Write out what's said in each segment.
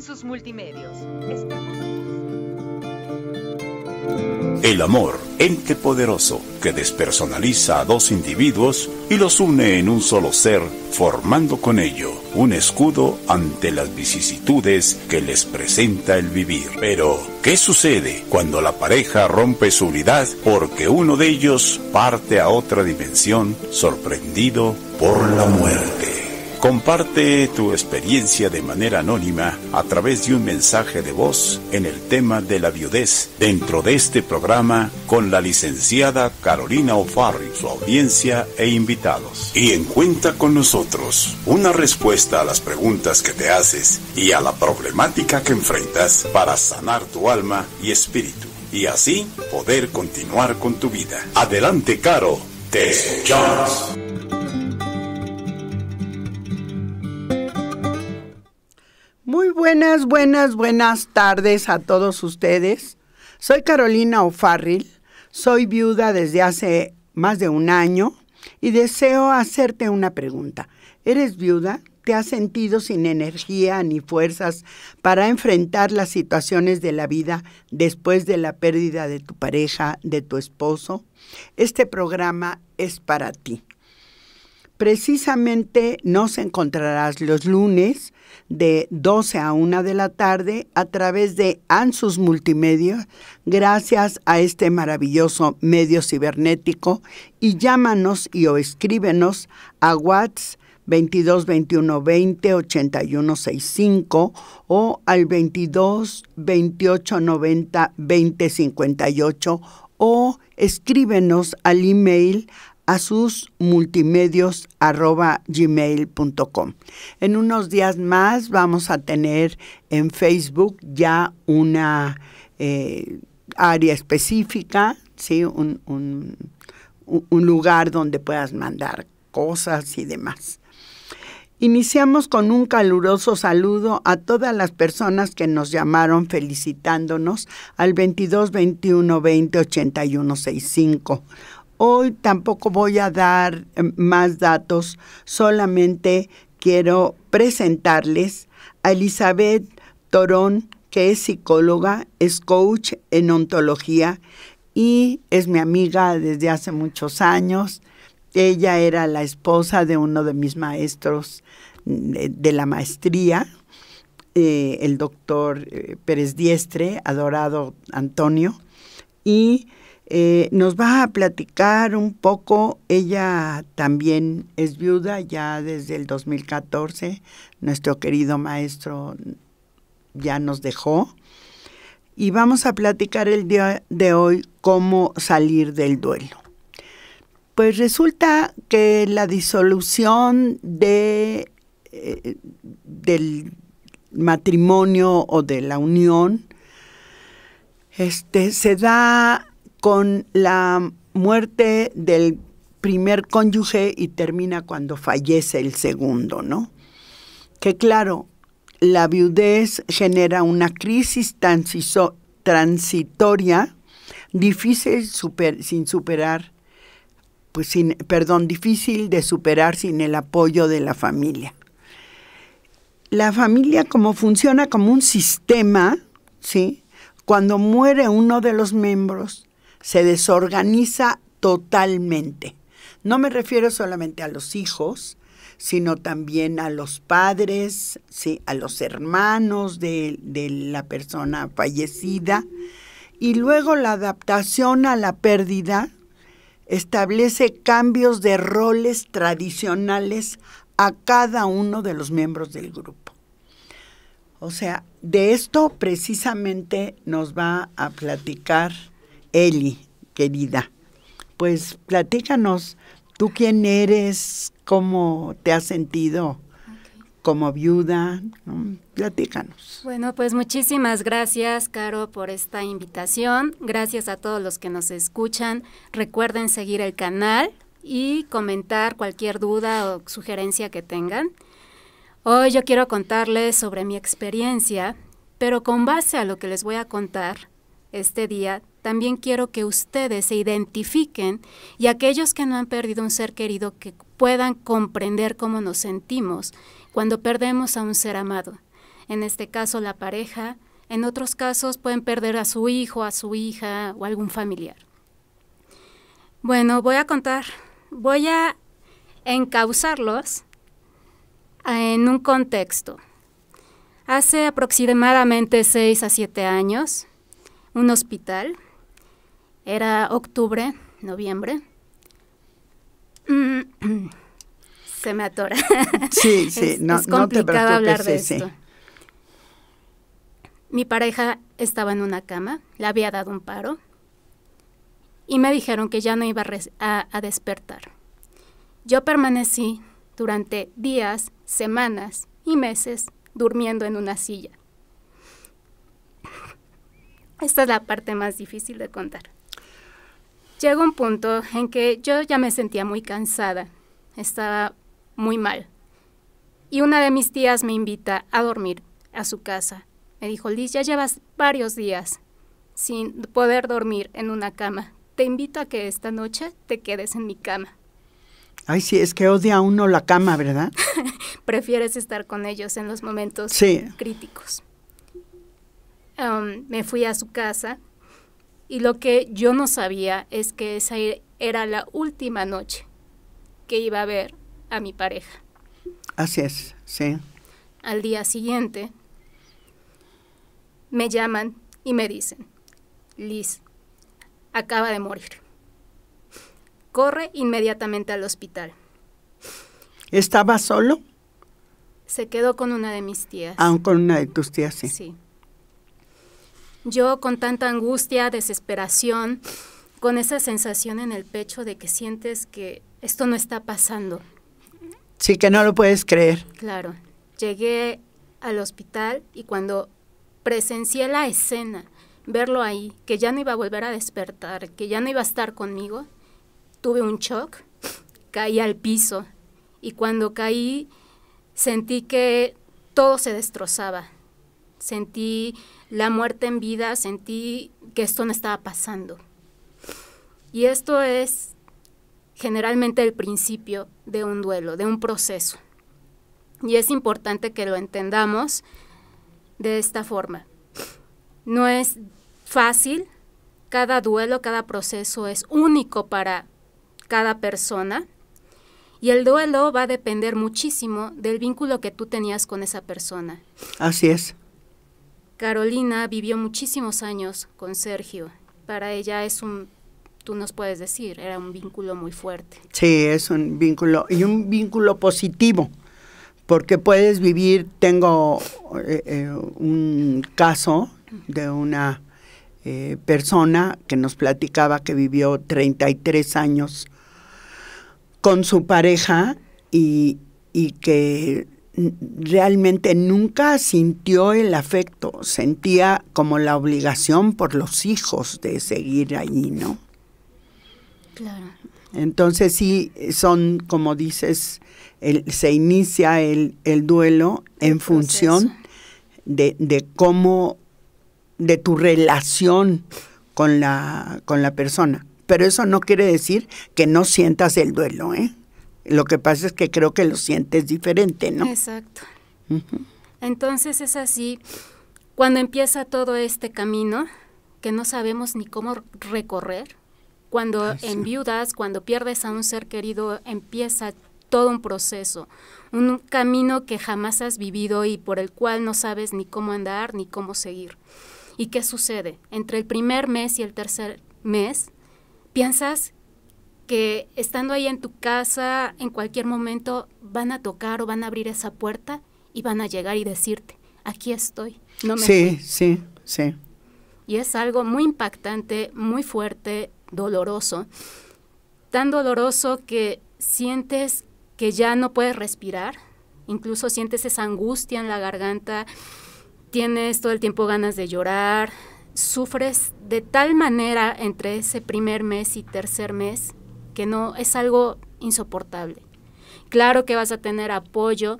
sus Multimedios. El amor, ente poderoso que despersonaliza a dos individuos y los une en un solo ser, formando con ello un escudo ante las vicisitudes que les presenta el vivir. Pero, ¿qué sucede cuando la pareja rompe su unidad porque uno de ellos parte a otra dimensión sorprendido por la muerte? Comparte tu experiencia de manera anónima a través de un mensaje de voz en el tema de la viudez dentro de este programa con la licenciada Carolina O'Farri, su audiencia e invitados. Y en cuenta con nosotros una respuesta a las preguntas que te haces y a la problemática que enfrentas para sanar tu alma y espíritu y así poder continuar con tu vida. Adelante, Caro. Te escuchamos. buenas, buenas, buenas tardes a todos ustedes. Soy Carolina O'Farrill, soy viuda desde hace más de un año y deseo hacerte una pregunta. ¿Eres viuda? ¿Te has sentido sin energía ni fuerzas para enfrentar las situaciones de la vida después de la pérdida de tu pareja, de tu esposo? Este programa es para ti. Precisamente nos encontrarás los lunes de 12 a 1 de la tarde a través de ANSUS Multimedia, gracias a este maravilloso medio cibernético. Y llámanos y o escríbenos a WhatsApp 22 21 o al 22 28 o escríbenos al email a sus multimedios En unos días más vamos a tener en Facebook ya una eh, área específica, Un, lugar donde puedas mandar cosas y demás. Iniciamos con un caluroso saludo a todas las personas que nos llamaron felicitándonos al 22 21 20 81 65. Hoy tampoco voy a dar eh, más datos, solamente quiero presentarles a Elizabeth Torón, que es psicóloga, es coach en ontología y es mi amiga desde hace muchos años. Ella era la esposa de uno de mis maestros mm, eh, de la maestría, eh, el doctor Pérez Diestre, adorado Antonio, y eh, nos va a platicar un poco, ella también es viuda ya desde el 2014, nuestro querido maestro ya nos dejó, y vamos a platicar el día de hoy cómo salir del duelo. Pues resulta que la disolución de, eh, del matrimonio o de la unión este, se da con la muerte del primer cónyuge y termina cuando fallece el segundo, ¿no? Que claro, la viudez genera una crisis transitoria difícil sin superar, pues sin, perdón, difícil de superar sin el apoyo de la familia. La familia como funciona como un sistema, ¿sí? Cuando muere uno de los miembros, se desorganiza totalmente. No me refiero solamente a los hijos, sino también a los padres, ¿sí? a los hermanos de la persona fallecida. Y luego la adaptación a la pérdida establece cambios de roles tradicionales a cada uno de los miembros del grupo. O sea, de esto precisamente nos va a platicar Eli, querida, pues platícanos, ¿tú quién eres? ¿Cómo te has sentido como viuda? Platícanos. Bueno, pues muchísimas gracias, Caro, por esta invitación. Gracias a todos los que nos escuchan. Recuerden seguir el canal y comentar cualquier duda o sugerencia que tengan. Hoy yo quiero contarles sobre mi experiencia, pero con base a lo que les voy a contar, este día, también quiero que ustedes se identifiquen y aquellos que no han perdido un ser querido que puedan comprender cómo nos sentimos cuando perdemos a un ser amado. En este caso la pareja, en otros casos pueden perder a su hijo, a su hija o algún familiar. Bueno, voy a contar, voy a encauzarlos en un contexto. Hace aproximadamente 6 a 7 años, un hospital. Era octubre, noviembre. Mm, se me atora. Sí, sí, no, complicado no hablar de esto. Mi pareja estaba en una cama, le había dado un paro y me dijeron que ya no iba a, despertar. Yo permanecí durante días, semanas y meses durmiendo en una silla, esta es la parte más difícil de contar. Llegó un punto en que yo ya me sentía muy cansada, estaba muy mal. Y una de mis tías me invita a dormir a su casa. Me dijo, Liz, ya llevas varios días sin poder dormir en una cama. Te invito a que esta noche te quedes en mi cama. Ay, sí, es que odia a uno la cama, ¿verdad? Prefieres estar con ellos en los momentos sí. críticos me fui a su casa y lo que yo no sabía es que esa e, era la última noche que iba a ver a mi pareja. Así es, sí. Al día siguiente me llaman y me dicen, Liz, acaba de morir. Corre inmediatamente al hospital. ¿Estaba solo? Se quedó con una de mis tías. Ah, con una de tus tías, sí. Sí. Yo con tanta angustia, desesperación, con esa sensación en el pecho de que sientes que esto no está pasando. Sí, que no lo puedes creer. Claro. Llegué al hospital y cuando presencié la escena, verlo ahí, que ya no iba a volver a despertar, que ya no iba a estar conmigo, tuve un shock, caí al piso y cuando caí sentí que todo se destrozaba, sentí la muerte en vida, sentí que esto no estaba pasando. Y esto es generalmente el principio de un duelo, de un proceso. Y es importante que lo entendamos de esta forma. No es fácil, cada duelo, cada proceso es único para cada persona. Y el duelo va a depender muchísimo del vínculo que tú tenías con esa persona. Así es. Carolina vivió muchísimos años con Sergio. Para ella es un, tú nos puedes decir, era un vínculo muy fuerte. Sí, es un vínculo y un vínculo positivo, porque puedes vivir, tengo eh, eh, un caso de una eh, persona que nos platicaba que vivió 33 años con su pareja y que realmente nunca sintió el afecto, sentía como la obligación por los hijos de seguir allí, ¿no? Claro. Entonces sí, son, como dices, el, se inicia el, el duelo en función de, de, cómo, de tu relación con la, con la persona. Pero eso no quiere decir que no sientas el duelo, ¿eh? Lo que pasa es que creo que lo sientes diferente, ¿no? Exacto. Entonces es así, cuando empieza todo este camino, que no sabemos ni cómo recorrer, cuando en viudas, enviudas, cuando pierdes a un ser querido, empieza todo un proceso, un camino que jamás has vivido y por el cual no sabes ni cómo andar ni cómo seguir. ¿Y qué sucede? Entre el primer mes y el tercer mes, piensas que estando ahí en tu casa, en cualquier momento, van a tocar o van a abrir esa puerta y van a llegar y decirte, aquí estoy. No me sí, sí, sí. Y es algo muy impactante, muy fuerte, doloroso. Tan doloroso que sientes que ya no puedes respirar, incluso sientes esa angustia en la garganta, tienes todo el tiempo ganas de llorar, sufres de tal manera entre ese primer mes y tercer mes que no es algo insoportable. Claro que vas a tener apoyo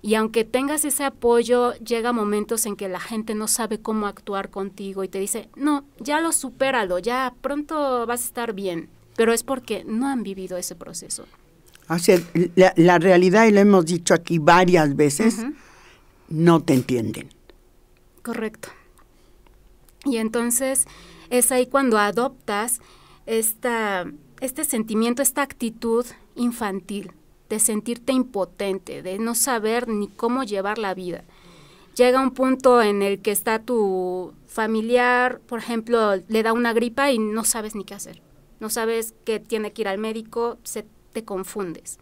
y aunque tengas ese apoyo, llega momentos en que la gente no sabe cómo actuar contigo y te dice, no, ya lo supéralo, ya pronto vas a estar bien. Pero es porque no han vivido ese proceso. Así la, realidad, y lo hemos dicho aquí varias veces, no te entienden. Correcto. Y entonces es ahí cuando adoptas esta este sentimiento, esta actitud infantil de sentirte impotente, de no saber ni cómo llevar la vida. Llega un punto en el que está tu familiar, por ejemplo, le da una gripa y no sabes ni qué hacer. No sabes que tiene que ir al médico, te confundes.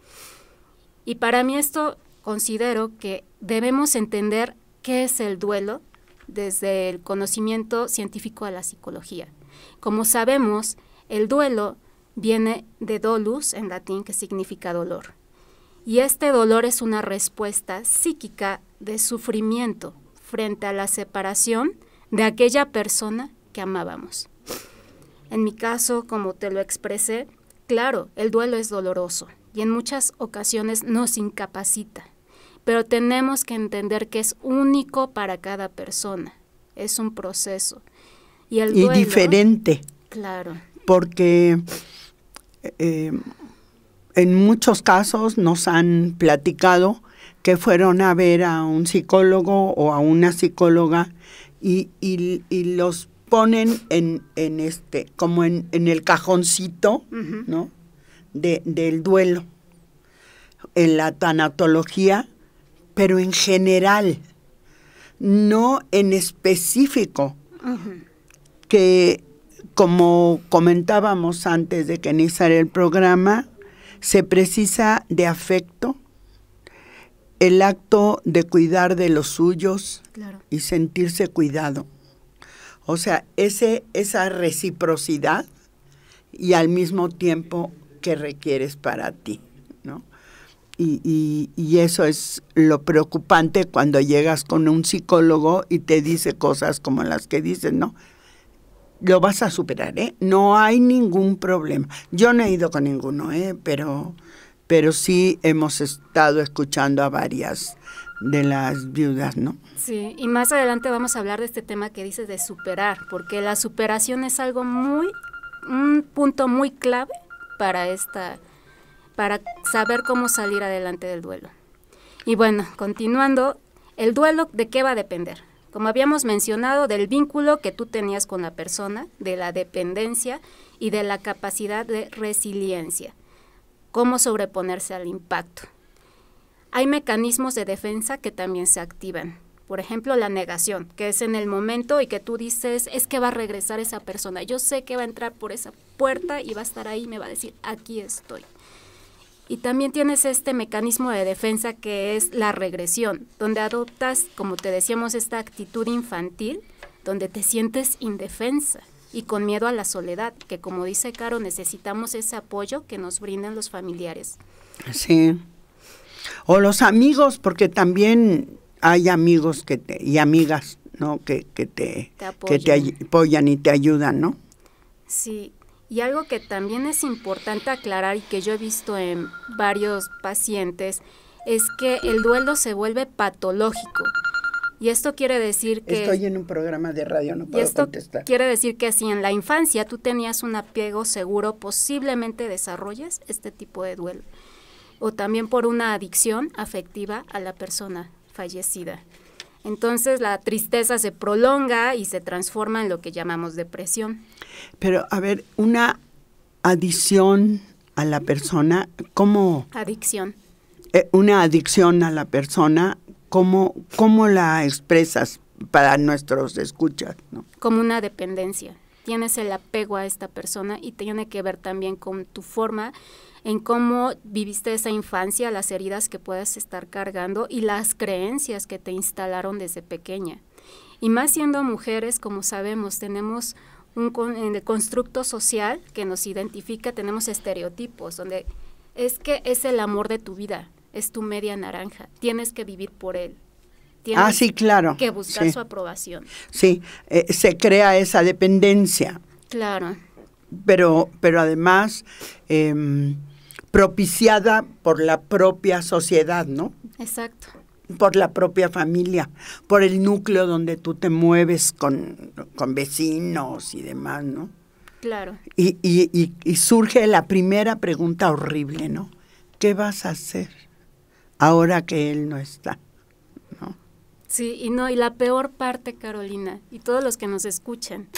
Y para mí esto considero que debemos entender qué es el duelo desde el conocimiento científico a la psicología. Como sabemos, el duelo viene de dolus en latín, que significa dolor. Y este dolor es una respuesta psíquica de sufrimiento frente a la separación de aquella persona que amábamos. En mi caso, como te lo expresé, claro, el duelo es doloroso y en muchas ocasiones nos incapacita, pero tenemos que entender que es único para cada persona, es un proceso. Y, el duelo, y diferente. Claro. Porque eh, en muchos casos nos han platicado que fueron a ver a un psicólogo o a una psicóloga y, los ponen en, en este, como en, el cajoncito, ¿no? De, del duelo, en la tanatología, pero en general, no en específico, que como comentábamos antes de que iniciara el programa, se precisa de afecto, el acto de cuidar de los suyos y sentirse cuidado. O sea, esa reciprocidad y al mismo tiempo que requieres para ti, ¿no? Y, y, eso es lo preocupante cuando llegas con un psicólogo y te dice cosas como las que dices, ¿no? lo vas a superar, ¿eh? No hay ningún problema. Yo no he ido con ninguno, ¿eh? Pero, pero sí hemos estado escuchando a varias de las viudas, ¿no? Sí, y más adelante vamos a hablar de este tema que dices de superar, porque la superación es algo muy, un punto muy clave para esta, para saber cómo salir adelante del duelo. Y bueno, continuando, el duelo de qué va a depender como habíamos mencionado, del vínculo que tú tenías con la persona, de la dependencia y de la capacidad de resiliencia, cómo sobreponerse al impacto. Hay mecanismos de defensa que también se activan. Por ejemplo, la negación, que es en el momento y que tú dices, es que va a regresar esa persona. Yo sé que va a entrar por esa puerta y va a estar ahí y me va a decir, aquí estoy. Y también tienes este mecanismo de defensa que es la regresión, donde adoptas, como te decíamos, esta actitud infantil, donde te sientes indefensa y con miedo a la soledad, que como dice Caro, necesitamos ese apoyo que nos brindan los familiares. Sí. O los amigos, porque también hay amigos que te, y amigas, ¿no? Que, te, que te apoyan y te ayudan, ¿no? Sí, y algo que también es importante aclarar y que yo he visto en varios pacientes es que el duelo se vuelve patológico. Y esto quiere decir que... Estoy en un programa de radio, no Quiere decir que si en la infancia tú tenías un apego seguro, posiblemente desarrolles este tipo de duelo. O también por una adicción afectiva a la persona fallecida. Entonces la tristeza se prolonga y se transforma en lo que llamamos depresión. Pero a ver, una adicción a la persona, ¿cómo? Adicción. Eh, una adicción a la persona, ¿cómo, cómo la expresas para nuestros escuchas? ¿no? Como una dependencia. Tienes el apego a esta persona y tiene que ver también con tu forma en cómo viviste esa infancia, las heridas que puedas estar cargando y las creencias que te instalaron desde pequeña. Y más siendo mujeres, como sabemos, tenemos un constructo social que nos identifica, tenemos estereotipos, donde es que es el amor de tu vida, es tu media naranja, tienes que vivir por él. Tienes ah, que buscar su aprobación. Sí, eh, se crea esa dependencia. Claro. Pero, pero además, em, propiciada por la propia sociedad, ¿no? Exacto. Por la propia familia, por el núcleo donde tú te mueves con, con vecinos y demás, ¿no? Claro. Y, y, y, y surge la primera pregunta horrible, ¿no? ¿Qué vas a hacer ahora que él no está? ¿No? Sí, y no, y la peor parte, Carolina, y todos los que nos escuchan,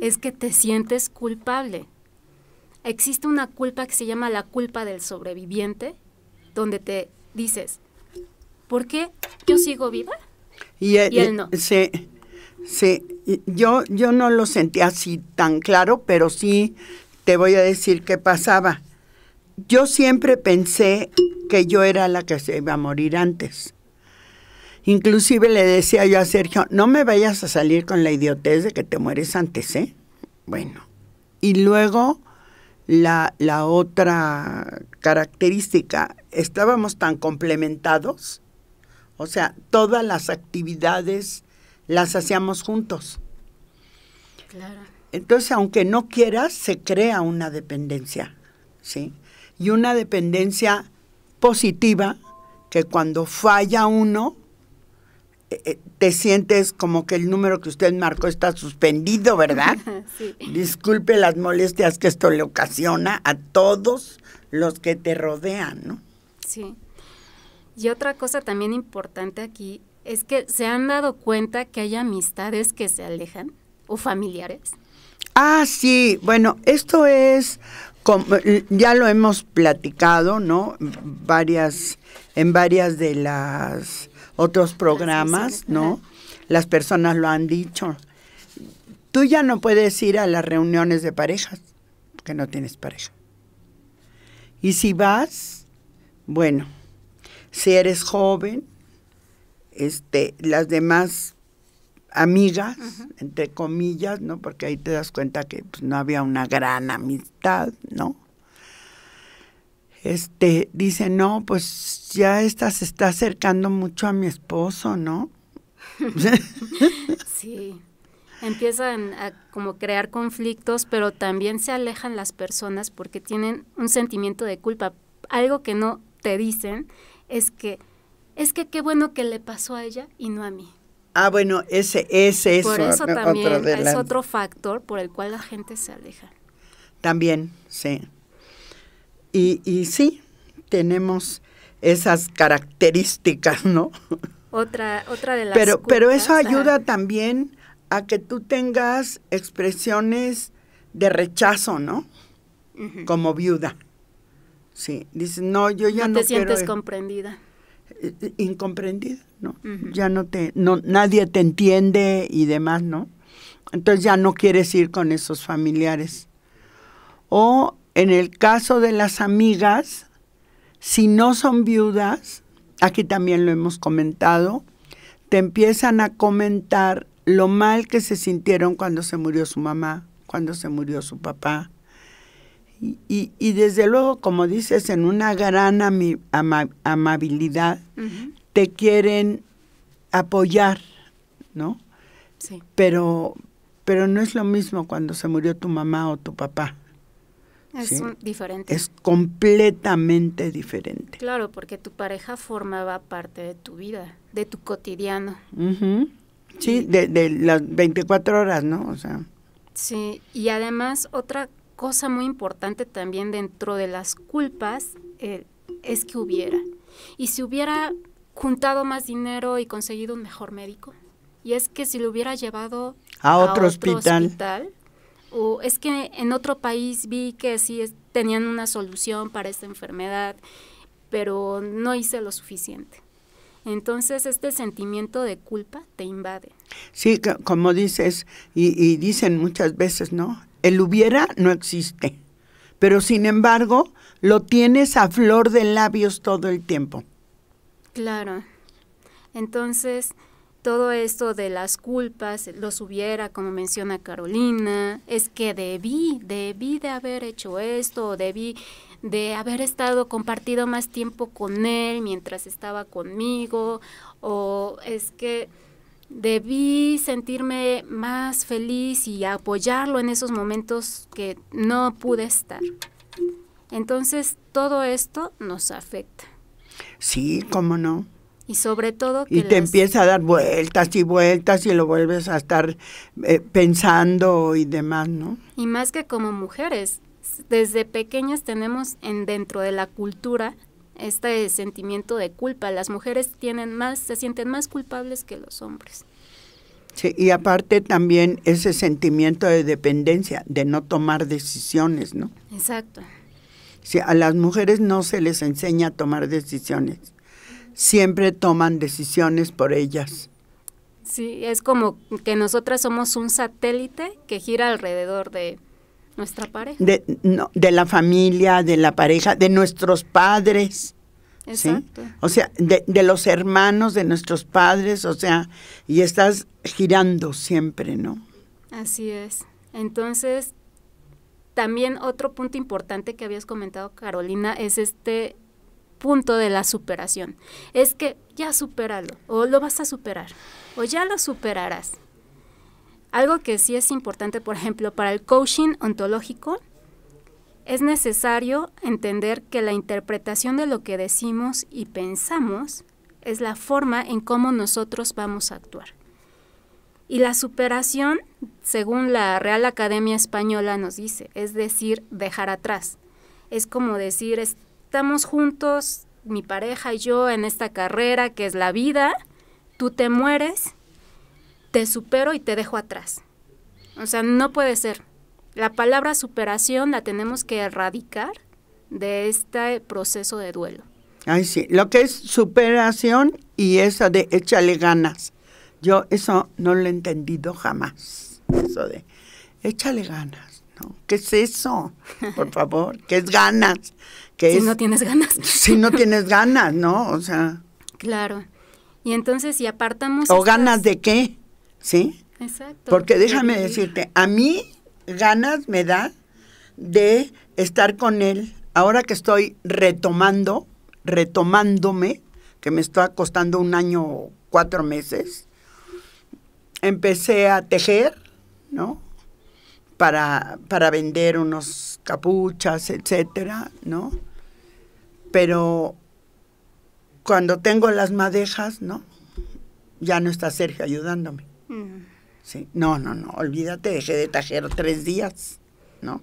es que te sientes culpable existe una culpa que se llama la culpa del sobreviviente, donde te dices, ¿por qué yo sigo viva? Y eh, él, no. Eh, sí, sí. Yo, yo no lo sentía así tan claro, pero sí te voy a decir qué pasaba. Yo siempre pensé que yo era la que se iba a morir antes. Inclusive le decía yo a Sergio, no me vayas a salir con la idiotez de que te mueres antes, ¿eh? Bueno. Y luego la, la otra característica, estábamos tan complementados, o sea, todas las actividades las hacíamos juntos. Entonces, aunque no quieras, se crea una dependencia, ¿sí? Y una dependencia positiva que cuando falla uno, eh, te, sientes como que el número que usted marcó está suspendido, ¿verdad? sí. Disculpe las molestias que esto le ocasiona a todos los que te rodean, ¿no? Sí. Y otra cosa también importante aquí es que se han dado cuenta que hay amistades que se alejan o familiares. Ah, sí, bueno, esto es, eh, ya lo hemos platicado, ¿no? Varias, en varias de las otros programas, ¿no? Las personas lo han dicho. Tú ya no puedes ir a las reuniones de parejas, porque no tienes pareja. Y si vas, bueno, si eres joven, este, las demás amigas, entre comillas, ¿no? Porque ahí te das cuenta que pues, no había una gran amistad, ¿no? este, dice, no, pues ya esta se está acercando mucho a mi esposo, ¿no? sí, empiezan a como crear conflictos, pero también se alejan las personas porque tienen un sentimiento de culpa. Algo que no te dicen es que, es que qué bueno que le pasó a ella y no a mí. Ah, bueno, ese, ese eso también es otro factor por el cual la gente se aleja. También, sí. Y, y sí, tenemos esas características, ¿no? Otra, otra de las Pero, pero eso ayuda también a que tú tengas expresiones de rechazo, ¿no? Como viuda. Sí, dices, no, yo ya no, no te sientes comprendida. Eh, eh, incomprendida, ¿no? Ya no te, no, nadie te entiende y demás, ¿no? Entonces ya no quieres ir con esos familiares. O en el caso de las amigas, si no son viudas, aquí también lo hemos comentado, te empiezan a comentar lo mal que se sintieron cuando se murió su mamá, cuando se murió su papá. Y, desde luego, como dices, en una gran amabilidad, te quieren apoyar, ¿no? Sí. Pero, pero no es lo mismo cuando se murió tu mamá o tu papá. Es diferente. Es completamente diferente. Claro, porque tu pareja formaba parte de tu vida, de tu cotidiano. Sí, de, de, las 24 horas, ¿no? O sea. Sí, y además otra cosa muy importante también dentro de las culpas eh, es que hubiera. Y si hubiera juntado más dinero y conseguido un mejor médico, y es que si lo hubiera llevado a otro, hospital o es que en otro país vi que sí tenían una solución para esta enfermedad, pero no hice lo suficiente. Entonces este sentimiento de culpa te invade. Sí, como dices, y, y dicen muchas veces, ¿no? El hubiera no existe, pero sin embargo lo tienes a flor de labios todo el tiempo. Claro. Entonces, todo esto de las culpas, los hubiera, como menciona Carolina, es que debí, debí de haber hecho esto, debí de haber estado compartido más tiempo con él mientras estaba conmigo, o es que debí sentirme más feliz y apoyarlo en esos momentos que no pude estar. Entonces, todo esto nos afecta. Sí, cómo no. Y sobre todo... Que y te empieza a dar vueltas y vueltas y lo vuelves a estar eh, pensando y demás, ¿no? Y más que como mujeres, desde pequeñas tenemos en, dentro de la cultura este sentimiento de culpa. Las mujeres tienen más, se sienten más culpables que los hombres. Sí, y aparte también ese sentimiento de dependencia, de no tomar decisiones, ¿no? Exacto. Sí, a las mujeres no se les enseña a tomar decisiones siempre toman decisiones por ellas. Sí, es como que nosotras somos un satélite que gira alrededor de nuestra pareja. De, la familia, de la pareja, de nuestros padres. Exacto. ¿sí? O sea, de, de, los hermanos, de nuestros padres, o sea, y estás girando siempre, ¿no? Así es. Entonces, también otro punto importante que habías comentado, Carolina, es este punto de la superación. Es que ya superalo, o lo vas a superar, o ya lo superarás. Algo que sí es importante, por ejemplo, para el coaching ontológico, es necesario entender que la interpretación de lo que decimos y pensamos es la forma en cómo nosotros vamos a actuar. Y la superación, según la Real Academia Española nos dice, es decir, dejar atrás. Es como decir, es, estamos juntos, mi pareja y yo, en esta carrera que es la vida, tú te mueres, te supero y te dejo atrás. O sea, no puede ser. La palabra superación la tenemos que erradicar de este proceso de duelo. Ay, sí, lo que es superación y esa de échale ganas. Yo eso no lo he entendido jamás, eso de échale ganas, ¿no? ¿Qué es eso? Por favor, ¿qué es ganas? si no tienes ganas. Si no tienes ganas, ¿no? O sea. Claro. Y entonces si apartamos... O ganas de qué, ¿sí? Exacto. Porque déjame decirte, a mí ganas me da de estar con él. Ahora que estoy retomando, retomándome, que me está costando un año, cuatro meses, empecé a tejer, ¿no? Para, para vender unos capuchas, etcétera, ¿no? Pero cuando tengo las madejas, ¿no? Ya no está Sergio ayudándome. Mm. Sí, no, no, no, olvídate, dejé de tajero tres días, ¿no?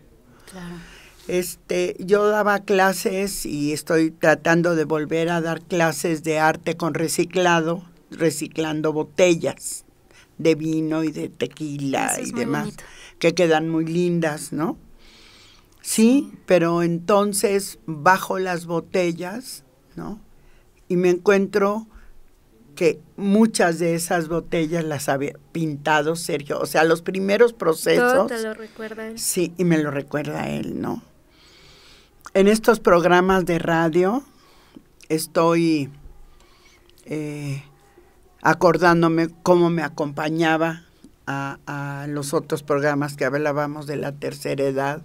Este, yo daba clases y estoy tratando de volver a dar clases de arte con reciclado, reciclando botellas de vino y de tequila y demás, que quedan muy lindas, ¿no? Sí, pero entonces bajo las botellas, ¿no? Y me encuentro que muchas de esas botellas las había pintado Sergio. O sea, los primeros procesos. Todo te lo recuerda Sí, y me lo recuerda él, ¿no? En estos programas de radio estoy eh, acordándome cómo me acompañaba a, los otros programas que hablábamos de la tercera edad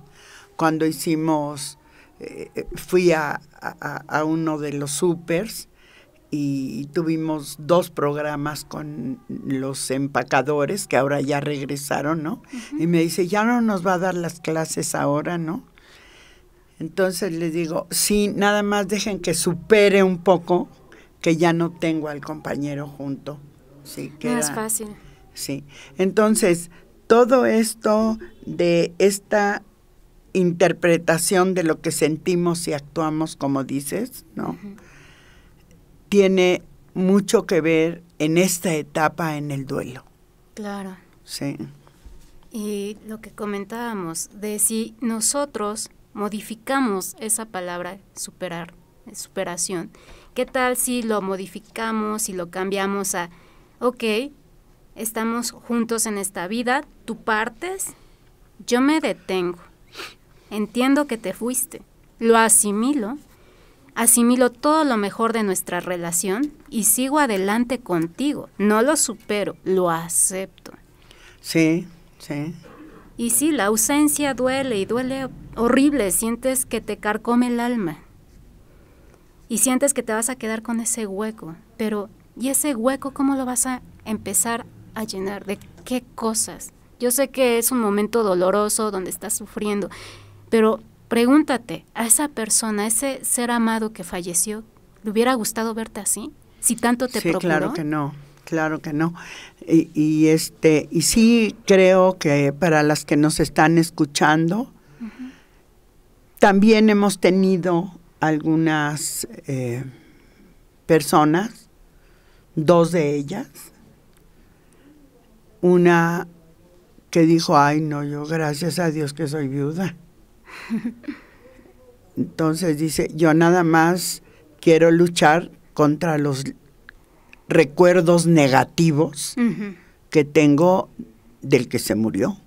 cuando hicimos, eh, fui a, uno de los supers y tuvimos dos programas con los empacadores que ahora ya regresaron, ¿no? Y me dice, ya no nos va a dar las clases ahora, ¿no? Entonces le digo, sí, nada más dejen que supere un poco que ya no tengo al compañero junto. Sí, que es fácil. Sí. Entonces, todo esto de esta interpretación de lo que sentimos y actuamos, como dices, ¿no? Tiene mucho que ver en esta etapa en el duelo. Claro. Sí. Y lo que comentábamos, de si nosotros modificamos esa palabra superar, superación, ¿qué tal si lo modificamos y lo cambiamos a, ok, estamos juntos en esta vida, tú partes, yo me detengo, entiendo que te fuiste, lo asimilo, asimilo todo lo mejor de nuestra relación y sigo adelante contigo, no lo supero, lo acepto. Sí, sí. Y sí, la ausencia duele y duele horrible, sientes que te carcome el alma y sientes que te vas a quedar con ese hueco, pero ¿y ese hueco cómo lo vas a empezar a llenar? ¿De qué cosas? Yo sé que es un momento doloroso donde estás sufriendo, pero pregúntate, a esa persona, a ese ser amado que falleció, ¿le hubiera gustado verte así? Si tanto te sí, claro que no. Claro que no. Y, este y sí creo que para las que nos están escuchando también hemos tenido algunas eh, personas, dos de ellas, una que dijo, ay no, yo gracias a Dios que soy viuda. Entonces dice, yo nada más quiero luchar contra los recuerdos negativos que tengo del que se murió.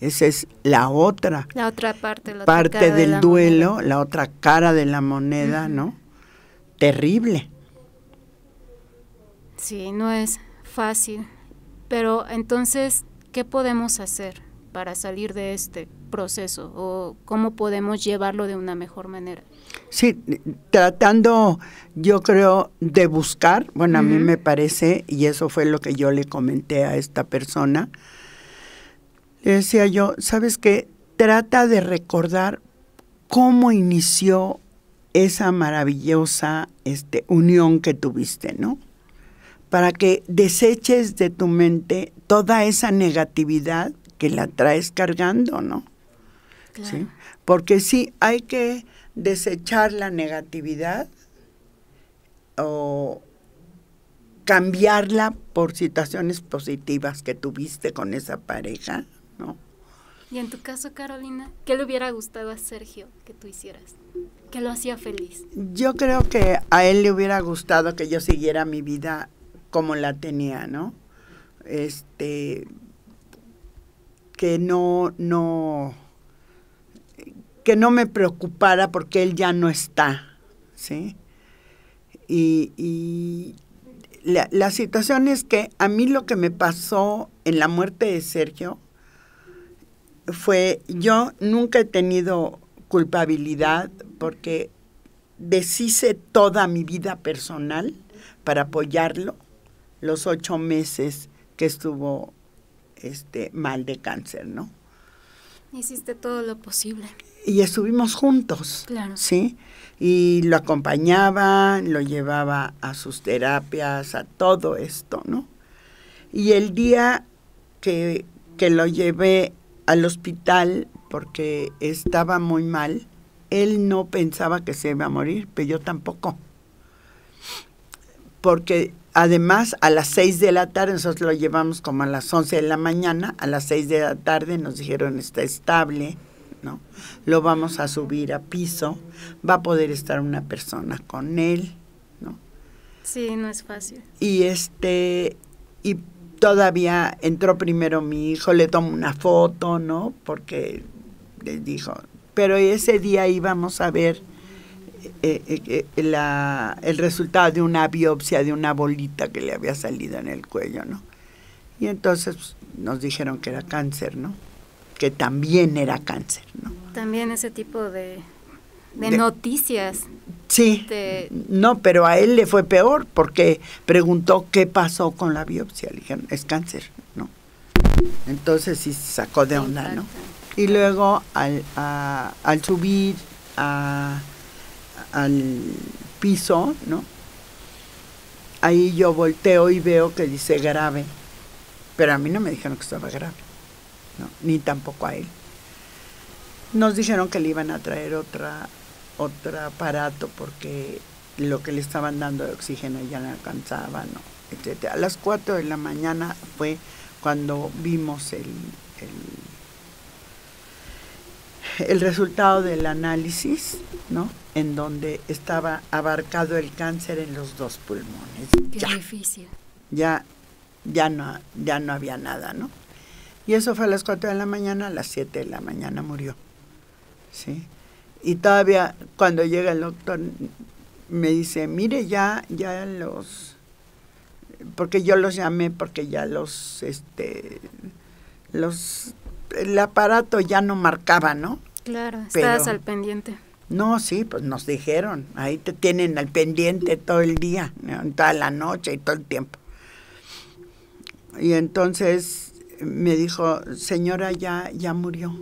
Esa es la otra, la otra parte, parte del duelo, la otra cara de la moneda, ¿no? Terrible. Sí, no es fácil. Pero entonces, ¿qué podemos hacer para salir de este proceso o cómo podemos llevarlo de una mejor manera? Sí, tratando, yo creo, de buscar, bueno, a mí me parece, y eso fue lo que yo le comenté a esta persona, le decía yo, ¿sabes qué? Trata de recordar cómo inició esa maravillosa este, unión que tuviste, ¿no? Para que deseches de tu mente toda esa negatividad que la traes cargando, ¿no? ¿sí? Porque sí hay que desechar la negatividad o cambiarla por situaciones positivas que tuviste con esa pareja, ¿no? Y en tu caso, Carolina, ¿qué le hubiera gustado a Sergio que tú hicieras? que lo hacía feliz? Yo creo que a él le hubiera gustado que yo siguiera mi vida como la tenía, ¿no? Este que no no que no me preocupara porque él ya no está, ¿sí? Y, la, la, situación es que a mí lo que me pasó en la muerte de Sergio fue, yo nunca he tenido culpabilidad porque deshice toda mi vida personal para apoyarlo los ocho meses que estuvo este, mal de cáncer, ¿no? Hiciste todo lo posible y estuvimos juntos, ¿sí? Y lo acompañaba, lo llevaba a sus terapias, a todo esto, ¿no? Y el día que, que lo llevé al hospital porque estaba muy mal, él no pensaba que se iba a morir, pero yo tampoco. Porque además a las seis de la tarde, nosotros lo llevamos como a las once de la mañana, a las seis de la tarde nos dijeron está estable, ¿no? Lo vamos a subir a piso, va a poder estar una persona con él, ¿no? Sí, no es fácil. Y este, y todavía entró primero mi hijo, le tomó una foto, ¿no? Porque les dijo, pero ese día íbamos a ver eh, eh, eh, el resultado de una biopsia de una bolita que le había salido en el cuello, ¿no? Y entonces pues, nos dijeron que era cáncer, ¿no? que también era cáncer. ¿no? También ese tipo de, noticias. Sí. No, pero a él le fue peor porque preguntó qué pasó con la biopsia. Le dijeron, es cáncer, ¿no? Entonces sí sacó de onda, ¿no? Y luego al, subir al piso, ¿no? Ahí yo volteo y veo que dice grave, pero a mí no me dijeron que estaba grave ni tampoco a él. Nos dijeron que le iban a traer otra, otro aparato porque lo que le estaban dando de oxígeno ya no alcanzaba, ¿no? A las 4 de la mañana fue cuando vimos el, el, resultado del análisis, ¿no? En donde estaba abarcado el cáncer en los dos pulmones. Qué difícil. Ya, ya, no, ya no había nada, ¿no? Y eso fue a las cuatro de la mañana, a las 7 de la mañana murió. ¿sí? Y todavía cuando llega el doctor me dice, mire ya, ya los, porque yo los llamé porque ya los, este, los, el aparato ya no marcaba, ¿no? Claro, estabas al pendiente. No, sí, pues nos dijeron, ahí te tienen al pendiente todo el día, toda la noche y todo el tiempo. Y entonces me dijo, señora, ya, ya murió.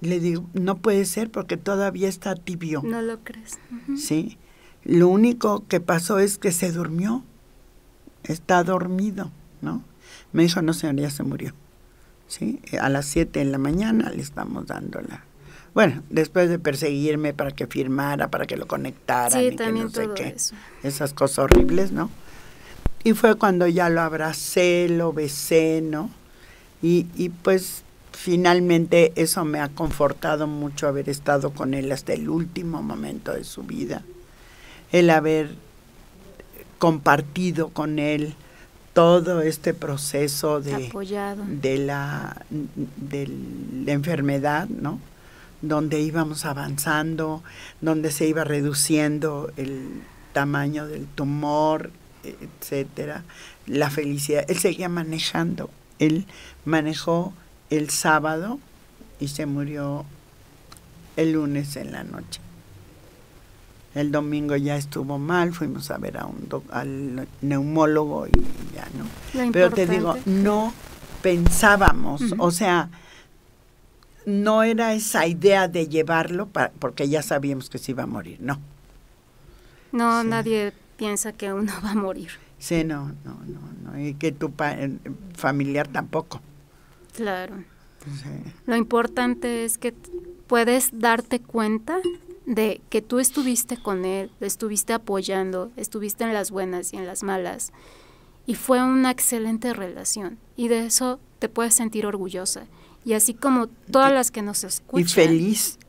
Le digo, no puede ser porque todavía está tibio. No lo crees. Sí. Lo único que pasó es que se durmió. Está dormido, ¿no? Me dijo, no, señora, ya se murió. ¿Sí? A las 7 de la mañana le estamos dando Bueno, después de perseguirme para que firmara, para que lo conectara. sí, y que no sé qué. Eso. Esas cosas horribles, ¿no? Y fue cuando ya lo abracé, lo besé, ¿no? y, pues finalmente eso me ha confortado mucho haber estado con él hasta el último momento de su vida, el haber compartido con él todo este proceso de, Apoyado. de la de enfermedad, ¿no? Donde íbamos avanzando, donde se iba reduciendo el tamaño del tumor, etcétera, la felicidad. Él seguía manejando, él manejó el sábado y se murió el lunes en la noche. El domingo ya estuvo mal, fuimos a ver a un al neumólogo y ya no. Pero te digo, no pensábamos, o sea, no era esa idea de llevarlo porque ya sabíamos que se iba a morir, no. No, nadie piensa que uno va a morir. Sí, no, no, no, no. Y que tu eh, familiar tampoco. Claro. Lo importante es que puedes darte cuenta de que tú estuviste con él, estuviste apoyando, estuviste en las buenas y en las malas. Y fue una excelente relación. Y de eso te puedes sentir orgullosa. Y así como todas las que nos escuchan. Y feliz.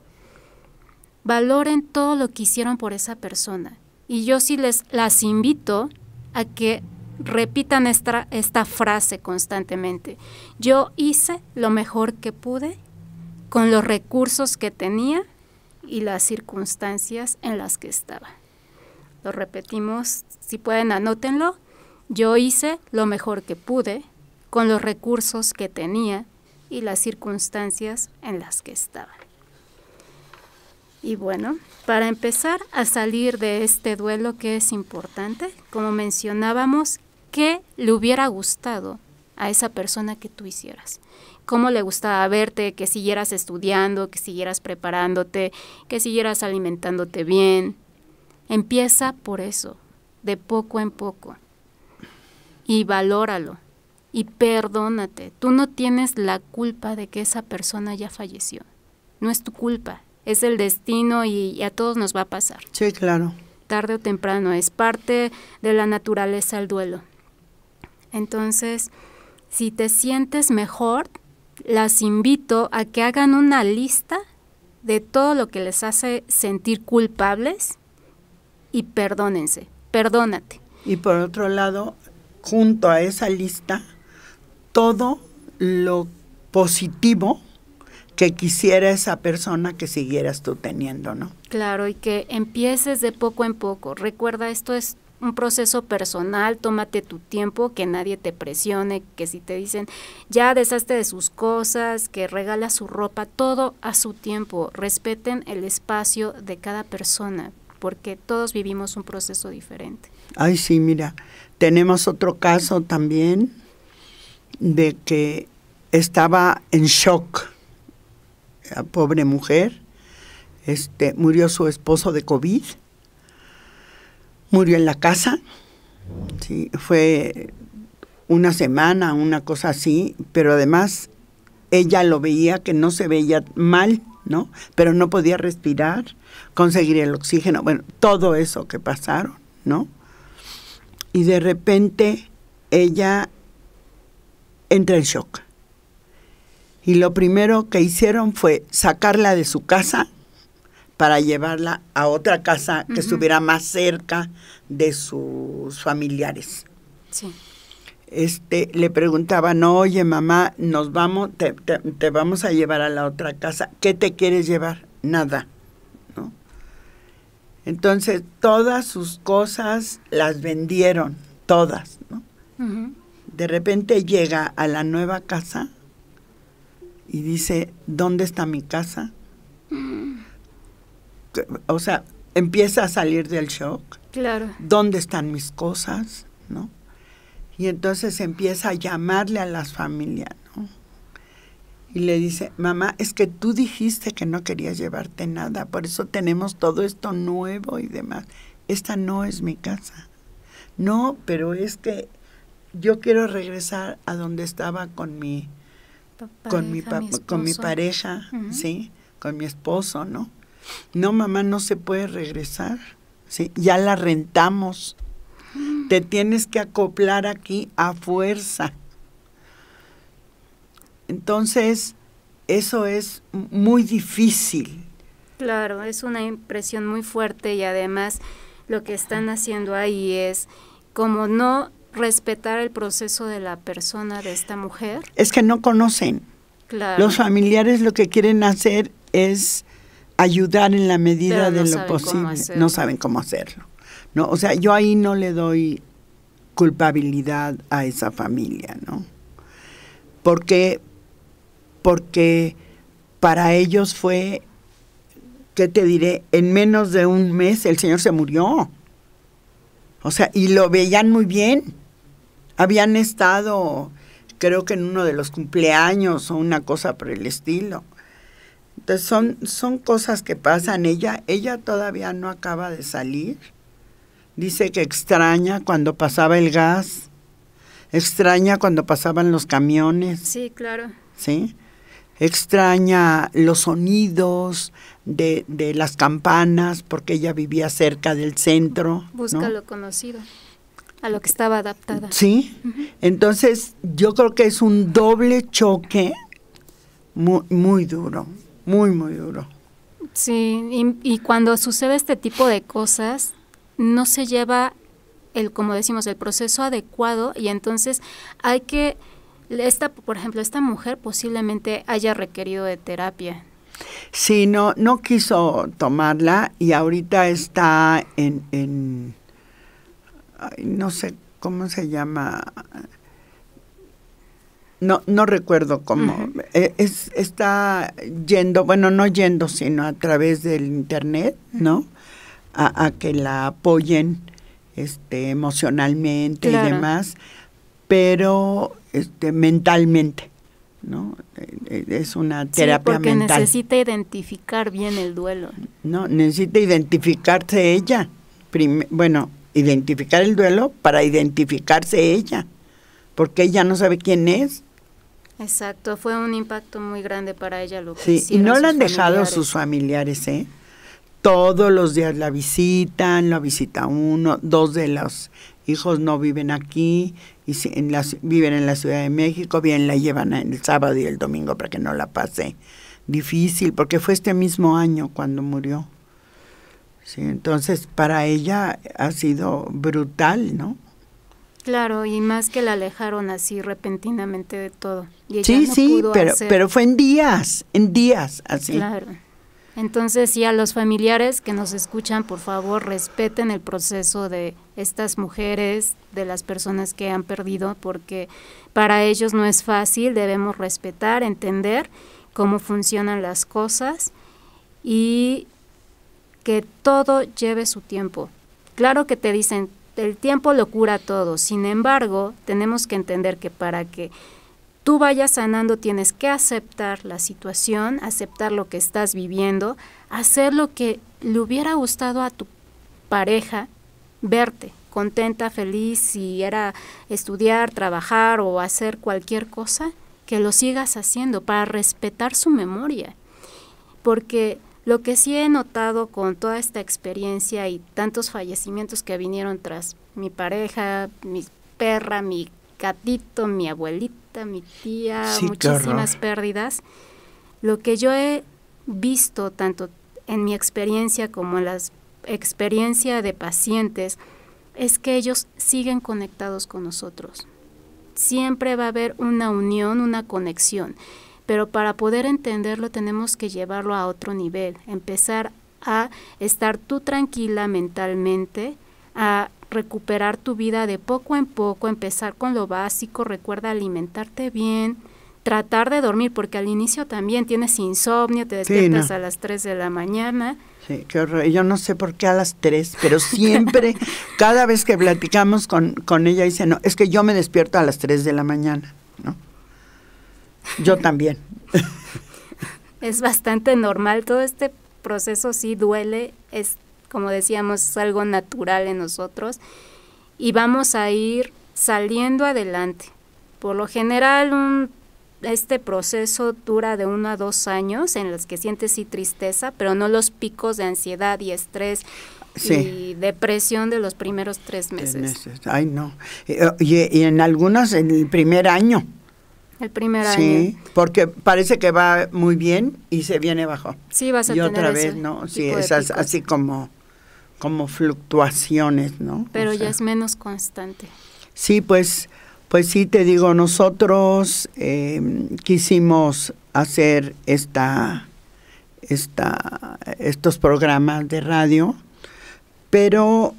Valoren todo lo que hicieron por esa persona. Y yo sí les las invito a que repitan esta, esta frase constantemente. Yo hice lo mejor que pude con los recursos que tenía y las circunstancias en las que estaba. Lo repetimos, si pueden anótenlo. Yo hice lo mejor que pude con los recursos que tenía y las circunstancias en las que estaba. Y bueno, para empezar a salir de este duelo que es importante, como mencionábamos, qué le hubiera gustado a esa persona que tú hicieras. Cómo le gustaba verte, que siguieras estudiando, que siguieras preparándote, que siguieras alimentándote bien. Empieza por eso, de poco en poco. Y valóralo y perdónate. Tú no tienes la culpa de que esa persona ya falleció. No es tu culpa, es el destino y, a todos nos va a pasar. Sí, claro. Tarde o temprano, es parte de la naturaleza el duelo entonces, si te sientes mejor, las invito a que hagan una lista de todo lo que les hace sentir culpables y perdónense, perdónate. Y por otro lado, junto a esa lista, todo lo positivo que quisiera esa persona que siguieras tú teniendo, ¿no? Claro, y que empieces de poco en poco. Recuerda, esto es un proceso personal, tómate tu tiempo, que nadie te presione, que si te dicen ya deshazte de sus cosas, que regala su ropa, todo a su tiempo, respeten el espacio de cada persona, porque todos vivimos un proceso diferente. Ay, sí, mira, tenemos otro caso también de que estaba en shock la pobre mujer, este, murió su esposo de COVID murió en la casa. Sí, fue una semana, una cosa así, pero además ella lo veía que no se veía mal, ¿no? Pero no podía respirar, conseguir el oxígeno, bueno, todo eso que pasaron, ¿no? Y de repente ella entra en shock. Y lo primero que hicieron fue sacarla de su casa para llevarla a otra casa que estuviera más cerca de sus familiares. Sí. Este, le preguntaba, no, oye mamá, nos vamos, te, vamos a llevar a la otra casa, ¿qué te quieres llevar? Nada. Entonces, todas sus cosas las vendieron, todas. ¿no? De repente llega a la nueva casa y dice, ¿dónde está mi casa? Mm o sea, empieza a salir del shock. Claro. ¿Dónde están mis cosas? ¿No? Y entonces empieza a llamarle a las familias, ¿no? Y le dice, mamá, es que tú dijiste que no querías llevarte nada, por eso tenemos todo esto nuevo y demás. Esta no es mi casa. No, pero es que yo quiero regresar a donde estaba con mi, con mi, con mi pareja, ¿sí? Con mi esposo, ¿no? no mamá no se puede regresar, ya la rentamos, te tienes que acoplar aquí a fuerza. Entonces, eso es muy difícil. Claro, es una impresión muy fuerte y además lo que están haciendo ahí es como no respetar el proceso de la persona, de esta mujer. Es que no conocen. Los familiares lo que quieren hacer es ayudar en la medida de lo posible. No saben cómo hacerlo. No, o sea, yo ahí no le doy culpabilidad a esa familia, ¿no? Porque, porque para ellos fue, ¿qué te diré? En menos de un mes el señor se murió. O sea, y lo veían muy bien. Habían estado, creo que en uno de los cumpleaños o una cosa por el estilo. Entonces son, son cosas que pasan. Ella, ella todavía no acaba de salir. Dice que extraña cuando pasaba el gas, extraña cuando pasaban los camiones. Sí, claro. ¿Sí? Extraña los sonidos de, las campanas, porque ella vivía cerca del centro. Busca lo conocido, a lo que estaba adaptada. Sí. Entonces, yo creo que es un doble choque muy, muy duro muy, muy duro. Sí, y, cuando sucede este tipo de cosas, no se lleva el, como decimos, el proceso adecuado y entonces hay que, esta, por ejemplo, esta mujer posiblemente haya requerido de terapia. Sí, no, no quiso tomarla y ahorita está en, en no sé cómo se llama, no, no recuerdo cómo. Eh, es, está yendo, bueno, no yendo, sino a través del Internet, ¿no? A, que la apoyen este, emocionalmente y demás, pero este, mentalmente, ¿no? Eh, eh, es una terapia sí, porque necesita identificar bien el duelo. No, necesita identificarse ella. bueno, identificar el duelo para identificarse ella, porque ella no sabe quién es. Exacto, fue un impacto muy grande para ella Sí, y no la han dejado sus familiares, ¿eh? Todos los días la visitan, la visita uno, dos de los hijos no viven aquí, y en viven en la Ciudad de México, bien la llevan el sábado y el domingo para que no la pase difícil, porque fue este mismo año cuando murió. Sí, entonces para ella ha sido brutal, ¿no? Claro, y más que la alejaron así repentinamente de todo. Y sí, sí, pero, pero fue en días, en días así. Claro. Entonces, y a los familiares que nos escuchan, por favor, respeten el proceso de estas mujeres, de las personas que han perdido, porque para ellos no es fácil, debemos respetar, entender cómo funcionan las cosas y que todo lleve su tiempo. Claro que te dicen, el tiempo lo cura todo. Sin embargo, tenemos que entender que para que tú vayas sanando tienes que aceptar la situación, aceptar lo que estás viviendo, hacer lo que le hubiera gustado a tu pareja verte contenta, feliz, si era estudiar, trabajar o hacer cualquier cosa, que lo sigas haciendo para respetar su memoria. Porque lo que sí he notado con toda esta experiencia y tantos fallecimientos que vinieron tras mi pareja, mi perra, mi gatito, mi abuelita, mi tía, muchísimas pérdidas, lo que yo he visto tanto en mi experiencia como en la experiencia de pacientes es que ellos siguen conectados con nosotros. Siempre va a haber una unión, una conexión pero para poder entenderlo tenemos que llevarlo a otro nivel, empezar a estar tú tranquila mentalmente, a recuperar tu vida de poco en poco, empezar con lo básico, recuerda alimentarte bien, tratar de dormir, porque al inicio también tienes insomnio, te despiertas a las 3 de la mañana. Sí, qué horror. Yo no sé por qué a las 3, pero siempre, cada vez que platicamos con, con ella, dice, no, es que yo me despierto a las 3 de la mañana, ¿no? Yo también. es bastante normal. Todo este proceso sí duele, es como decíamos, es algo natural en nosotros y vamos a ir saliendo adelante. Por lo general, este proceso dura de uno a dos años en los que sientes sí tristeza, pero no los picos de ansiedad y estrés y depresión de los primeros tres meses. Ay, no. Eh, y, y en algunas en el primer año. El primer sí, año. Sí, porque parece que va muy bien y se viene bajo. Sí, vas a y otra vez, ¿no? Sí, esas así como, como fluctuaciones, ¿no? Pero ya es menos constante. Sí, pues, pues sí, te digo, nosotros em, quisimos hacer esta, esta, estos programas de radio, pero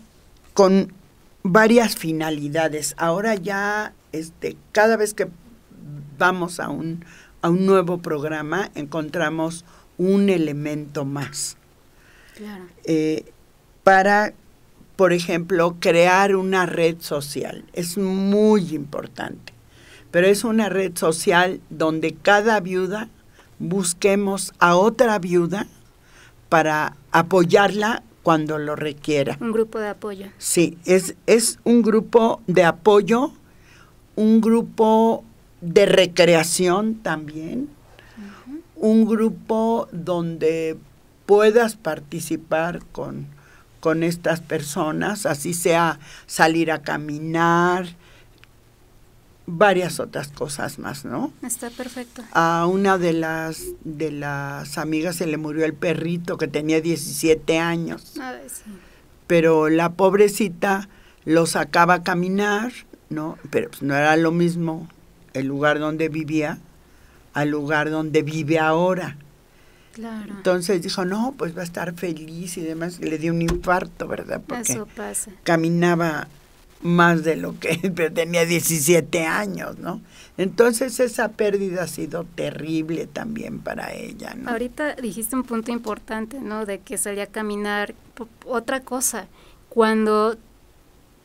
con varias finalidades. Ahora ya, este, cada vez que vamos a un, a un nuevo programa, encontramos un elemento más. Eh, para, por ejemplo, crear una red social. Es muy importante. Pero es una red social donde cada viuda busquemos a otra viuda para apoyarla cuando lo requiera. Un grupo de apoyo. Sí, es, es un grupo de apoyo, un grupo de recreación también, un grupo donde puedas participar con, estas personas, así sea salir a caminar, varias otras cosas más, ¿no? Está perfecto. A una de las de las amigas se le murió el perrito que tenía 17 años. Ah, Pero la pobrecita lo sacaba a caminar, ¿no? Pero pues, no era lo mismo el lugar donde vivía al lugar donde vive ahora. Claro. Entonces dijo, no, pues va a estar feliz y demás. Le dio un infarto, ¿verdad? Porque Eso pasa. caminaba más de lo que pero tenía 17 años, ¿no? Entonces esa pérdida ha sido terrible también para ella, ¿no? Ahorita dijiste un punto importante, ¿no? De que salía a caminar, otra cosa, cuando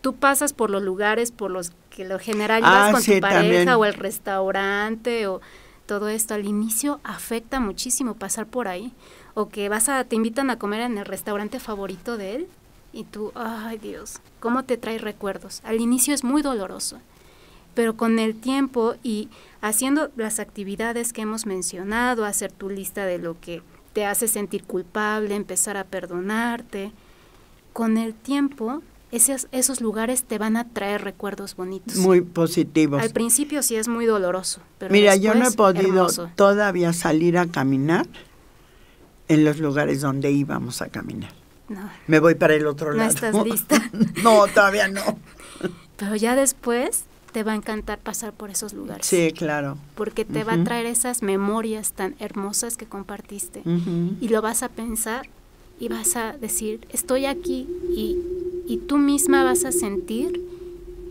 tú pasas por los lugares por los que lo general vas ah, con tu pareja o el restaurante o todo esto al inicio afecta muchísimo pasar por ahí o que vas a te invitan a comer en el restaurante favorito de él y tú, ay Dios, cómo te trae recuerdos. Al inicio es muy doloroso, pero con el tiempo y haciendo las actividades que hemos mencionado, hacer tu lista de lo que te hace sentir culpable, empezar a perdonarte, con el tiempo esos, esos lugares te van a traer recuerdos bonitos. Muy positivos. Al principio sí es muy doloroso. Pero Mira, yo no he podido todavía salir a caminar en los lugares donde íbamos a caminar. Me voy para el otro lado. No estás lista. no, todavía no. pero ya después te va a encantar pasar por esos lugares. Sí, claro. Porque te va a traer esas memorias tan hermosas que compartiste. Y lo vas a pensar y vas a decir, estoy aquí y, tú misma vas a sentir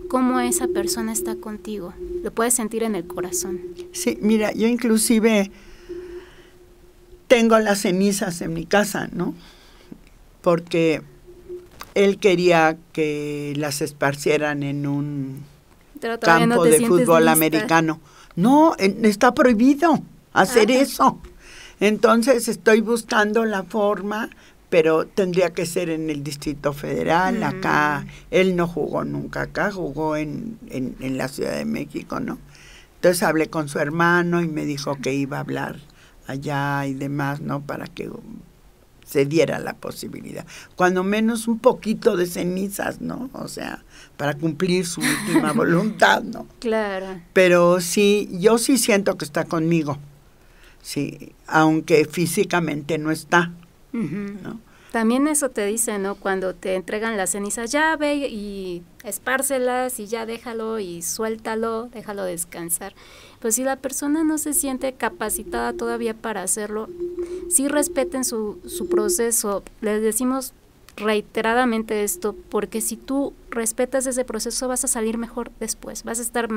cómo esa persona está contigo. Lo puedes sentir en el corazón. Sí, mira, yo inclusive tengo las cenizas en mi casa, ¿no? Porque él quería que las esparcieran en un campo de fútbol americano. No, está prohibido hacer ah. eso. Entonces estoy buscando la forma pero tendría que ser en el Distrito Federal, acá, mm. él no jugó nunca acá, jugó en, en, la Ciudad de México, ¿no? Entonces hablé con su hermano y me dijo que iba a hablar allá y demás, ¿no? Para que se diera la posibilidad. Cuando menos un poquito de cenizas, ¿no? O sea, para cumplir su última voluntad, ¿no? Claro. Pero sí, yo sí siento que está conmigo, sí, aunque físicamente no está. También eso te dice, ¿no? Cuando te entregan la ceniza llave y espárcelas y ya déjalo y suéltalo, déjalo descansar. pues si la persona no se siente capacitada todavía para hacerlo, sí respeten su, su proceso. Les decimos reiteradamente esto, porque si tú respetas ese proceso vas a salir mejor después, vas a estar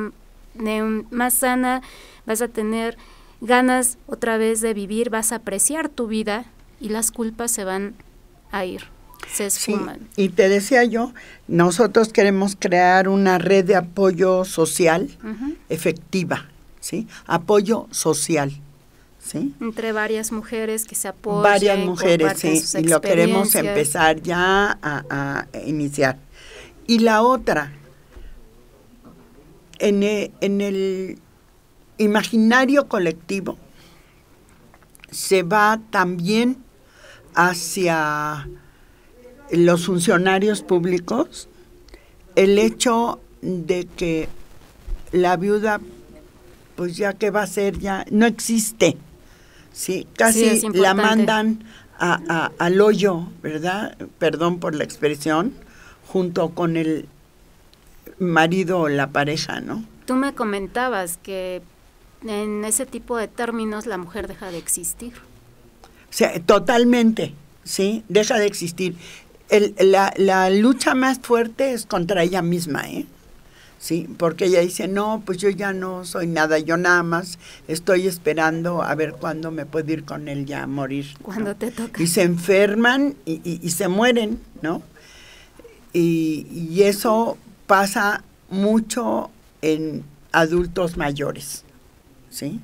más sana, vas a tener ganas otra vez de vivir, vas a apreciar tu vida y las culpas se van a ir, se esfuman. y te decía yo, nosotros queremos crear una red de apoyo social efectiva, ¿sí? Apoyo social. ¿Sí? Entre varias mujeres que se apoyen. Varias mujeres, sí, y lo queremos empezar ya a, iniciar. Y la otra, en e, en el imaginario colectivo se va también hacia los funcionarios públicos el hecho de que la viuda, pues ya que va a ser, ya no existe. Sí, casi la mandan a, al hoyo, ¿verdad? Perdón por la expresión, junto con el marido o la pareja, ¿no? Tú me comentabas que en ese tipo de términos la mujer deja de existir sea, totalmente, ¿sí? Deja de existir. la, lucha más fuerte es contra ella misma, ¿eh? ¿Sí? Porque ella dice, no, pues yo ya no soy nada, yo nada más estoy esperando a ver cuándo me puedo ir con él ya a morir. Cuando te toca. Y se enferman y, y, se mueren, ¿no? Y, y, eso pasa mucho en adultos mayores, ¿sí?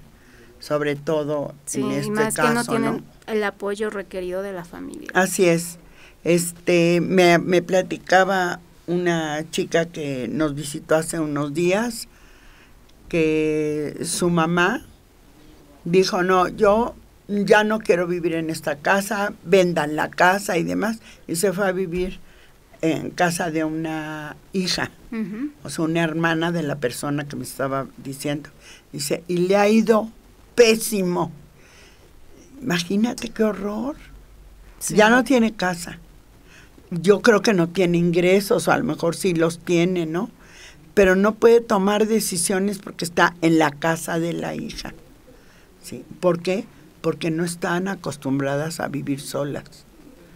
sobre todo en este caso, no tienen el apoyo requerido de la familia. Así es. Este, me, platicaba una chica que nos visitó hace unos días que su mamá dijo, no, yo ya no quiero vivir en esta casa, vendan la casa y demás, y se fue a vivir en casa de una hija, o sea, una hermana de la persona que me estaba diciendo. Dice, y le ha ido pésimo. Imagínate qué horror. Ya no tiene casa. Yo creo que no tiene ingresos, o a lo mejor sí los tiene, ¿no? Pero no puede tomar decisiones porque está en la casa de la hija. ¿Sí? ¿Por qué? Porque no están acostumbradas a vivir solas.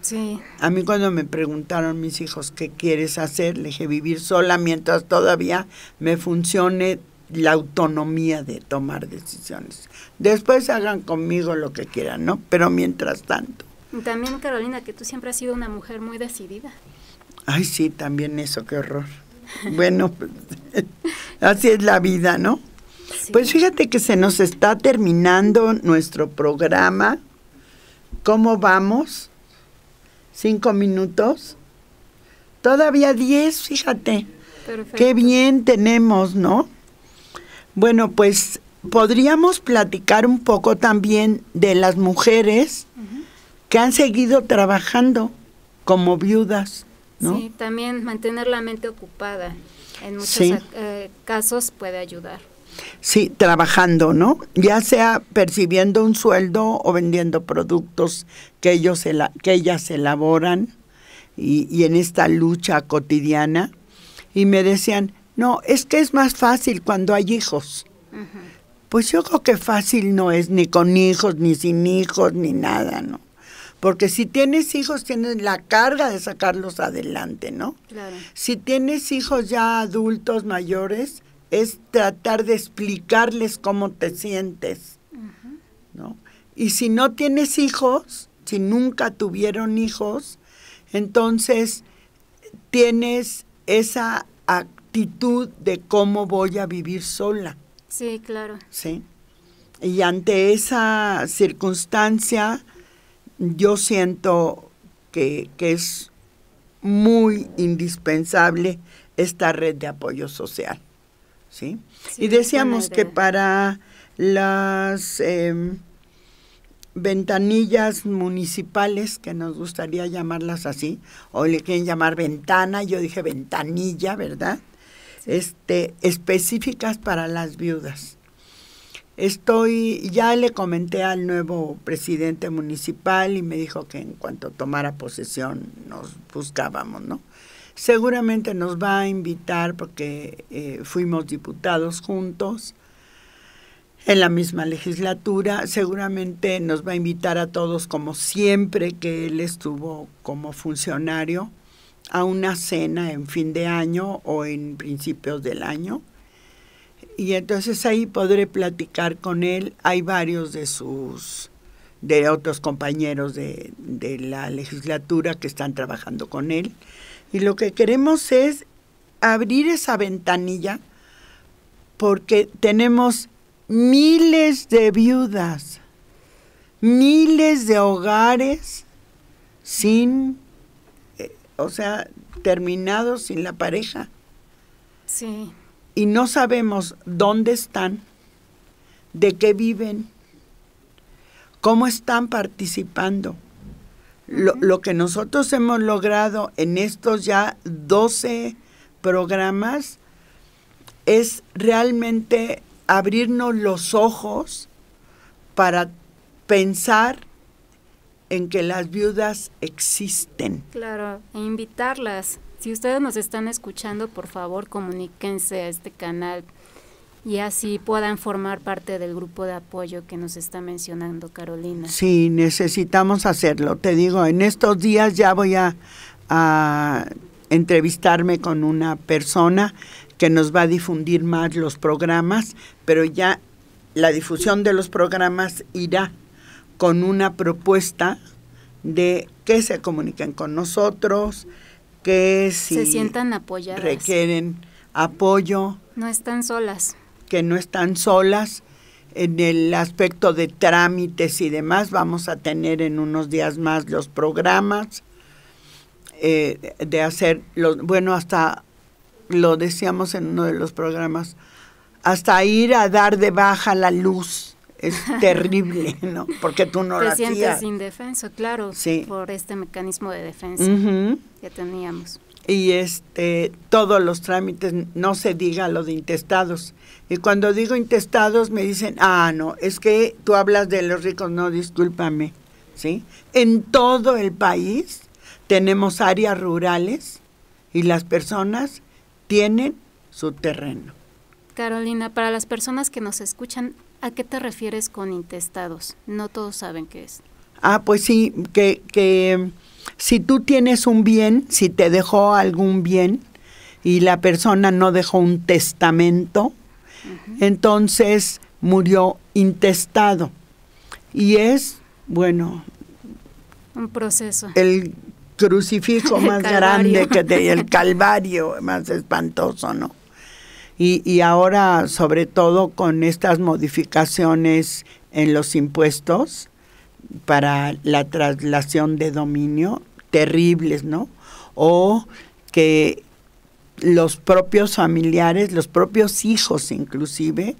Sí. A mí cuando me preguntaron mis hijos, ¿qué quieres hacer? Le dije, vivir sola mientras todavía me funcione la autonomía de tomar decisiones. Después hagan conmigo lo que quieran, ¿no? Pero mientras tanto. También, Carolina, que tú siempre has sido una mujer muy decidida. Ay, sí, también eso, qué horror. Bueno, así es la vida, ¿no? Pues fíjate que se nos está terminando nuestro programa. ¿Cómo vamos? ¿Cinco minutos? Todavía diez, fíjate. Qué bien tenemos, ¿no? Bueno, pues podríamos platicar un poco también de las mujeres que han seguido trabajando como viudas. ¿no? Sí, también mantener la mente ocupada en muchos eh, casos puede ayudar. Sí, trabajando, ¿no? Ya sea percibiendo un sueldo o vendiendo productos que, ellos que ellas elaboran y en esta lucha cotidiana. Y me decían, no, es que es más fácil cuando hay hijos. Pues yo creo que fácil no es ni con hijos, ni sin hijos, ni nada, ¿no? Porque si tienes hijos, tienes la carga de sacarlos adelante, ¿no? Claro. Si tienes hijos ya adultos mayores, es tratar de explicarles cómo te sientes, ¿no? Y si no tienes hijos, si nunca tuvieron hijos, entonces tienes esa a de cómo voy a vivir sola. Sí, claro. Sí. Y ante esa circunstancia, yo siento que, es muy indispensable esta red de apoyo social. ¿sí? y decíamos que para las em, ventanillas municipales, que nos gustaría llamarlas así, o le quieren llamar ventana, yo dije ventanilla, ¿verdad? este, específicas para las viudas. Estoy, ya le comenté al nuevo presidente municipal y me dijo que en cuanto tomara posesión nos buscábamos, ¿no? Seguramente nos va a invitar porque eh, fuimos diputados juntos en la misma legislatura. Seguramente nos va a invitar a todos como siempre que él estuvo como funcionario a una cena en fin de año o en principios del año. Y entonces ahí podré platicar con él. Hay varios de sus, de otros compañeros de, de la legislatura que están trabajando con él. Y lo que queremos es abrir esa ventanilla porque tenemos miles de viudas, miles de hogares sin o sea, terminados sin la pareja. Sí. Y no sabemos dónde están, de qué viven, cómo están participando. Lo, lo, que nosotros hemos logrado en estos ya 12 programas es realmente abrirnos los ojos para pensar en que las viudas existen. Claro, e invitarlas. Si ustedes nos están escuchando, por favor, comuníquense a este canal y así puedan formar parte del grupo de apoyo que nos está mencionando Carolina. Sí, necesitamos hacerlo. Te digo, en estos días ya voy a, a entrevistarme con una persona que nos va a difundir más los programas, pero ya la difusión de los programas irá con una propuesta de que se comuniquen con nosotros, que si se sientan apoyadas. requieren apoyo. No están solas. Que no están solas. En el aspecto de trámites y demás, vamos a tener en unos días más los programas eh, de hacer, los, bueno, hasta lo decíamos en uno de los programas, hasta ir a dar de baja la luz es terrible, ¿no? Porque tú no Te sientes hacías. indefenso, claro, sí. por este mecanismo de defensa que teníamos. Y este, todos los trámites, no se diga lo de intestados. Y cuando digo intestados me dicen, ah, no, es que tú hablas de los ricos, no, discúlpame, ¿sí? En todo el país tenemos áreas rurales y las personas tienen su terreno. Carolina, para las personas que nos escuchan, ¿A qué te refieres con intestados? No todos saben qué es. Ah, pues sí, que, que em, si tú tienes un bien, si te dejó algún bien y la persona no dejó un testamento, entonces murió intestado. Y es, bueno... Un proceso. El crucifijo más grande que te, el calvario más espantoso, ¿no? Y, ahora, sobre todo con estas modificaciones en los impuestos para la traslación de dominio, terribles, ¿no? O que los propios familiares, los propios hijos inclusive,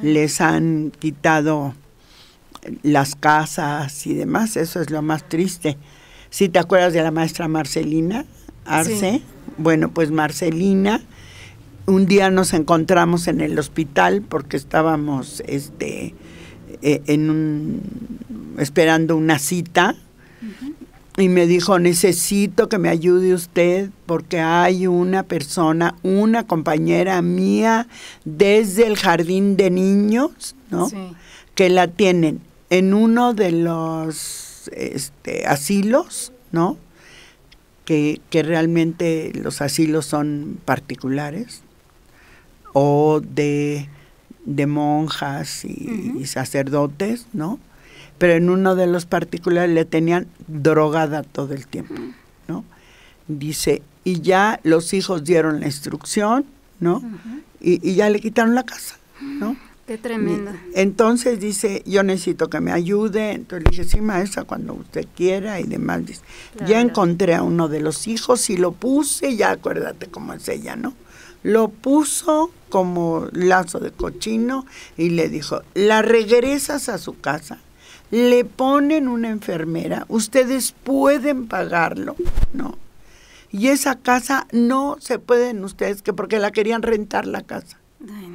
les han quitado las casas y demás. Eso es lo más triste. Si te acuerdas de la maestra Marcelina Arce, bueno, pues Marcelina un día nos encontramos en el hospital porque estábamos este, eh, esperando una cita y me dijo, necesito que me ayude usted porque hay una persona, una compañera mía desde el jardín de niños, ¿no? Que la tienen en uno de los este, asilos, ¿no? que realmente los asilos son particulares o de, monjas y, sacerdotes, ¿no? Pero en uno de los particulares le tenían drogada todo el tiempo, ¿no? Dice, y ya los hijos dieron la instrucción, ¿no? y, ya le quitaron la casa, ¿no? Qué tremendo. Entonces dice, yo necesito que me ayude. Entonces le dije, sí, maestra, cuando usted quiera y demás. Dice, ya encontré a uno de los hijos y lo puse, ya acuérdate cómo es ella, ¿no? Lo puso como lazo de cochino y le dijo, la regresas a su casa, le ponen una enfermera, ustedes pueden pagarlo, ¿no? Y esa casa no se pueden ustedes, que porque la querían rentar la casa. Ay,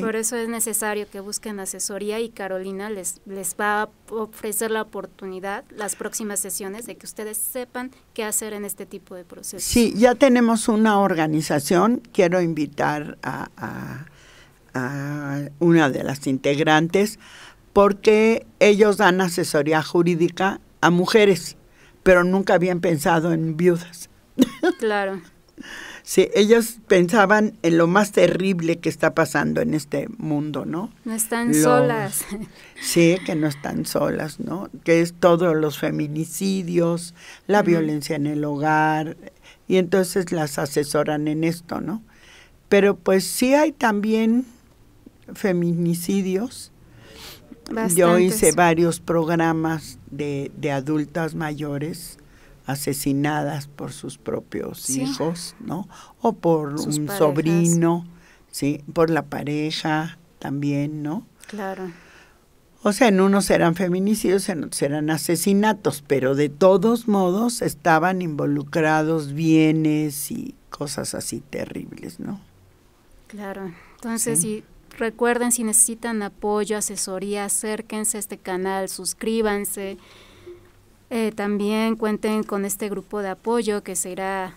por eso es necesario que busquen asesoría y Carolina les, les va a ofrecer la oportunidad, las próximas sesiones, de que ustedes sepan qué hacer en este tipo de procesos. Sí, ya tenemos una organización. Quiero invitar a una de las integrantes porque ellos dan asesoría jurídica a mujeres, pero nunca habían pensado en viudas. Claro. Sí, ellas pensaban en lo más terrible que está pasando en este mundo, ¿no? No están solas. Sí, que no están solas, ¿no? Que es todos los feminicidios, la violencia en el hogar, y entonces las asesoran en esto, ¿no? Pero pues sí hay también feminicidios. Yo hice varios programas de adultas mayores asesinadas por sus propios hijos, ¿no? O por un sobrino, ¿sí? Por la pareja también, ¿no? Claro. O sea, en unos eran feminicidios, en otros eran asesinatos, pero de todos modos estaban involucrados bienes y cosas así terribles, ¿no? Claro. Entonces, y recuerden, si necesitan apoyo, asesoría, acérquense a este canal, suscríbanse. Eh, también cuenten con este grupo de apoyo que se irá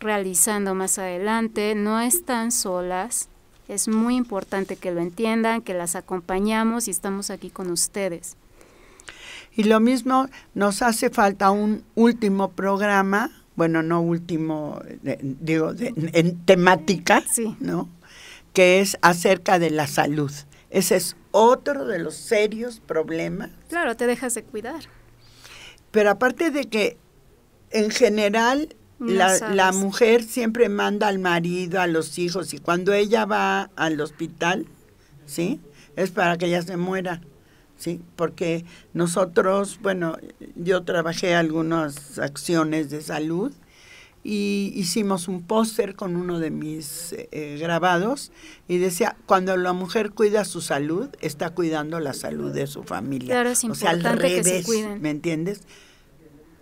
realizando más adelante. No están solas. Es muy importante que lo entiendan, que las acompañamos y estamos aquí con ustedes. Y lo mismo, nos hace falta un último programa, bueno, no último, digo, en temática, sí. ¿no? Que es acerca de la salud. Ese es otro de los serios problemas. Claro, te dejas de cuidar. Pero aparte de que en general la, la, mujer siempre manda al marido, a los hijos, y cuando ella va al hospital, ¿sí? Es para que ella se muera, ¿sí? Porque nosotros, bueno, yo trabajé algunas acciones de salud y hicimos un póster con uno de mis eh, grabados y decía, cuando la mujer cuida su salud, está cuidando la salud de su familia. Claro, es importante o sea, al revés, ¿me entiendes?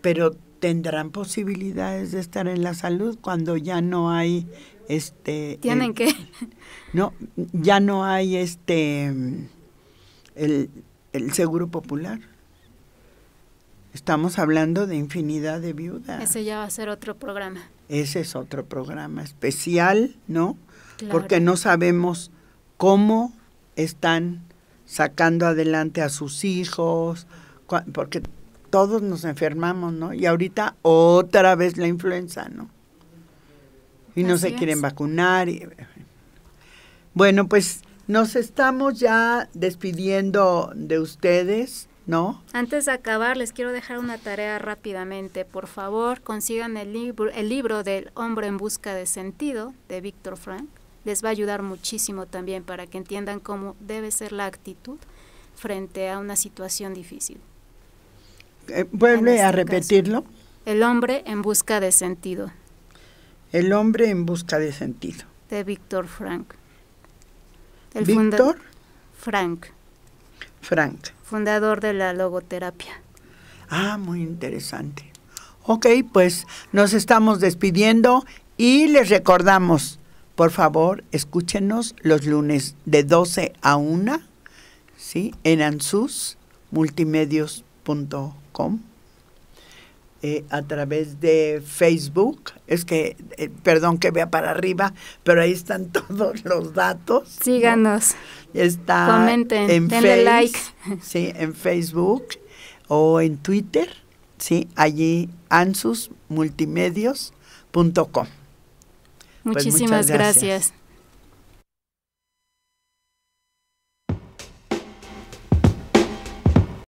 pero tendrán posibilidades de estar en la salud cuando ya no hay este tienen que no ya no hay este el, el, seguro popular estamos hablando de infinidad de viudas ese ya va a ser otro programa ese es otro programa especial no porque no sabemos cómo están sacando adelante a sus hijos porque todos nos enfermamos, ¿no? Y ahorita otra vez la influenza, ¿no? Y no se quieren vacunar. bueno, pues nos estamos ya despidiendo de ustedes, ¿no? Antes de acabar, les quiero dejar una tarea rápidamente. Por favor, consigan el libro, el libro del hombre en busca de sentido de Víctor Frank. Les va a ayudar muchísimo también para que entiendan cómo debe ser la actitud frente a una situación difícil. Eh, vuelve a este repetirlo. el hombre en busca de sentido. El hombre en busca de sentido. De Víctor Frank. Víctor Frank. Frank. Fundador de la logoterapia. Ah, muy interesante. Ok, pues nos estamos despidiendo y les recordamos, por favor, escúchenos los lunes de 12 a 1, ¿sí? En ANSUS Multimedios puntocom eh, a través de Facebook. Es que, eh, perdón que vea para arriba, pero ahí están todos los datos. Síganos. Está en denle like. Sí, en Facebook o en Twitter, sí, allí ansusmultimedios.com. Pues, Muchísimas gracias.